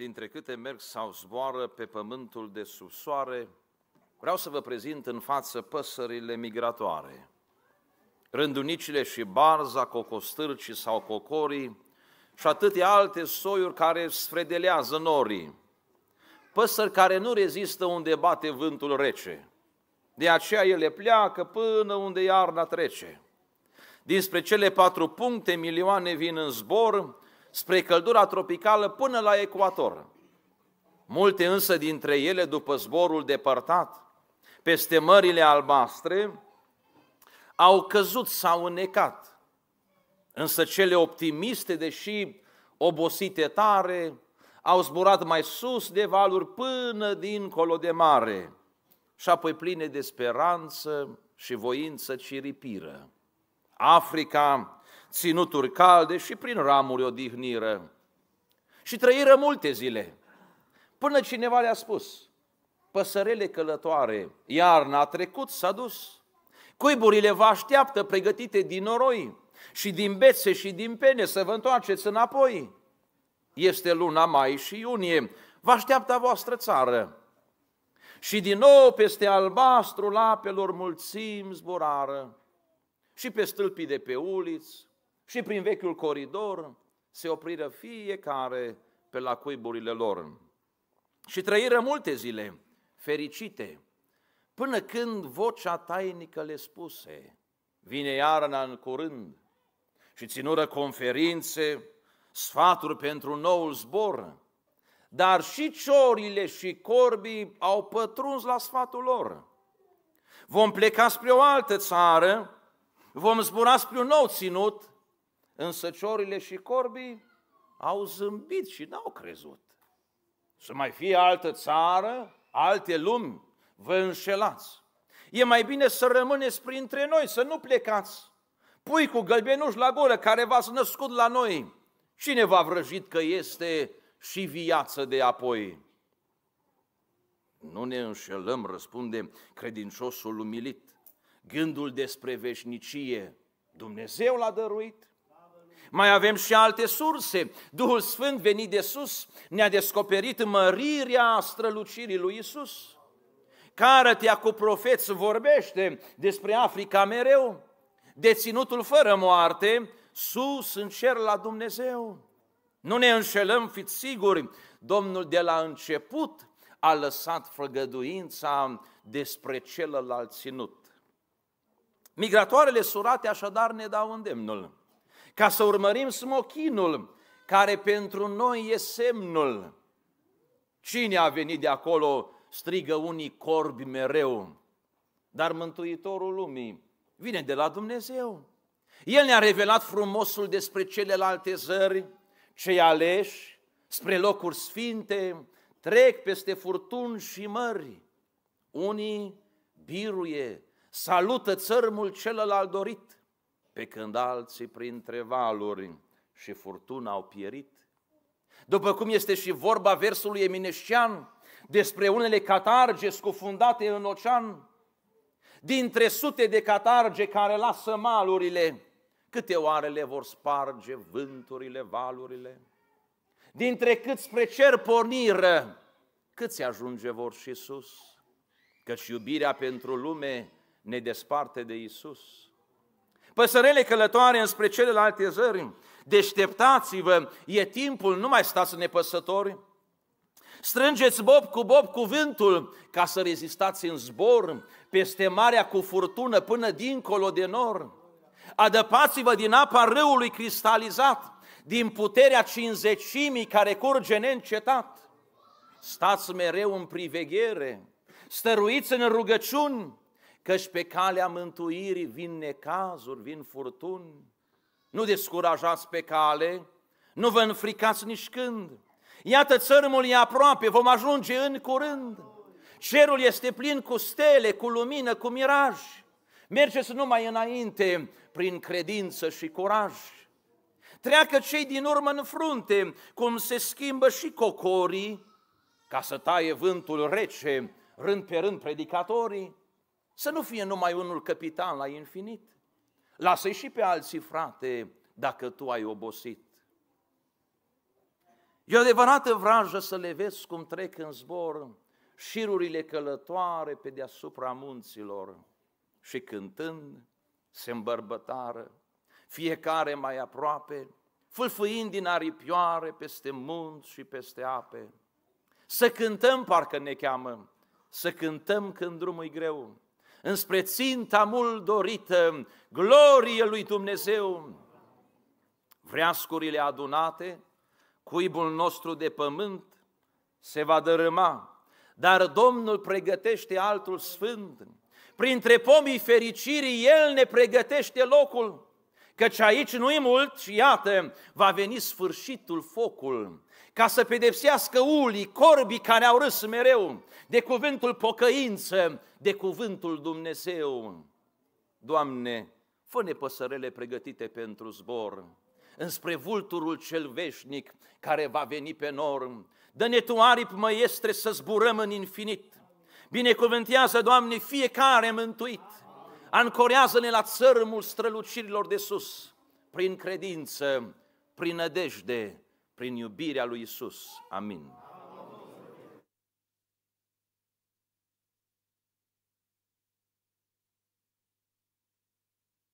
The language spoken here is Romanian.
dintre câte merg sau zboară pe pământul de sub soare, vreau să vă prezint în față păsările migratoare. Rândunicile și barza, cocostârcii sau cocorii și atâtea alte soiuri care sfredelează norii. Păsări care nu rezistă unde bate vântul rece. De aceea ele pleacă până unde iarna trece. Dinspre cele patru puncte, milioane vin în zbor, spre căldura tropicală până la ecuator. Multe însă dintre ele, după zborul depărtat, peste mările albastre, au căzut, sau înnecat. Însă cele optimiste, deși obosite tare, au zburat mai sus de valuri până dincolo de mare și apoi pline de speranță și voință ciripiră. Africa ținuturi calde și prin ramuri odihniră. Și trăiră multe zile, până cineva le-a spus, păsărele călătoare, iarna a trecut, s-a dus, cuiburile vă așteaptă pregătite din noroi și din bețe și din pene să vă întoarceți înapoi. Este luna mai și iunie, vă așteaptă voastră țară. Și din nou peste albastrul apelor mulțim zborară și pe stâlpii de pe uliți, și prin vechiul coridor se opriră fiecare pe la cuiburile lor. Și trăiră multe zile fericite, până când vocea tainică le spuse, vine iarna în curând, și ținură conferințe, sfaturi pentru noul zbor, dar și ciorile și corbii au pătruns la sfatul lor. Vom pleca spre o altă țară, vom zbura spre un nou ținut, Însă ciorile și corbii au zâmbit și n-au crezut. Să mai fie altă țară, alte lumi, vă înșelați. E mai bine să rămâneți printre noi, să nu plecați. Pui cu gălbenuș la gură care v-ați născut la noi. Cine v-a vrăjit că este și viață de apoi? Nu ne înșelăm, răspunde credinciosul umilit. Gândul despre veșnicie Dumnezeu l-a dăruit mai avem și alte surse. Duhul Sfânt venit de sus ne-a descoperit mărirea strălucirii lui Isus. Cartea cu profeți vorbește despre Africa mereu, deținutul fără moarte, sus în cer la Dumnezeu. Nu ne înșelăm, fiți siguri, Domnul de la început a lăsat făgăduința despre celălalt ținut. Migratoarele surate așadar ne dau îndemnul ca să urmărim smochinul care pentru noi e semnul. Cine a venit de acolo, strigă unii corbi mereu, dar Mântuitorul lumii vine de la Dumnezeu. El ne-a revelat frumosul despre celelalte zări, cei aleși, spre locuri sfinte, trec peste furtuni și mări. Unii biruie, salută țărmul celălalt dorit, pe când alții printre valuri și furtuna au pierit. După cum este și vorba versului Eminescian despre unele catarge scufundate în ocean, dintre sute de catarge care lasă malurile, câte oare le vor sparge vânturile, valurile? Dintre cât spre cer porniră, câți ajunge vor și sus? Căci iubirea pentru lume ne desparte de Isus. Păsărele călătoare înspre celelalte zări, deșteptați-vă, e timpul, nu mai stați nepăsători. Strângeți bob cu bob cuvântul ca să rezistați în zbor peste marea cu furtună până dincolo de nor. Adăpați-vă din apa râului cristalizat, din puterea cinzecimii care curge neîncetat. Stați mereu în priveghere, stăruiți în rugăciuni, căci pe calea mântuirii vin necazuri, vin furtuni. Nu descurajați pe cale, nu vă înfricați nici când. Iată, țărmul e aproape, vom ajunge în curând. Cerul este plin cu stele, cu lumină, cu miraj. Mergeți numai înainte prin credință și curaj. Treacă cei din urmă în frunte, cum se schimbă și cocorii, ca să taie vântul rece, rând pe rând predicatorii. Să nu fie numai unul capitan la infinit. Lasă-i și pe alții, frate, dacă tu ai obosit. E o adevărată vrajă să le vezi cum trec în zbor șirurile călătoare pe deasupra munților și cântând se îmbărbătară, fiecare mai aproape, fâlfâind din aripioare peste munți și peste ape. Să cântăm, parcă ne cheamă, să cântăm când drumul e greu, înspre ținta mult dorită, glorie lui Dumnezeu. Vreascurile adunate, cuibul nostru de pământ se va dărâma, dar Domnul pregătește altul sfânt. Printre pomii fericirii El ne pregătește locul, căci aici nu-i mult și iată, va veni sfârșitul focul ca să pedepsească ulii, corbii care au râs mereu de cuvântul pocăință, de cuvântul Dumnezeu. Doamne, fă-ne păsărele pregătite pentru zbor, înspre vulturul cel veșnic care va veni pe nor. Dă-ne tu aripi măiestre să zburăm în infinit. Binecuvântează, Doamne, fiecare mântuit. Ancorează-ne la țărmul strălucirilor de sus, prin credință, prin nădejde, prin iubirea lui Isus. Amin.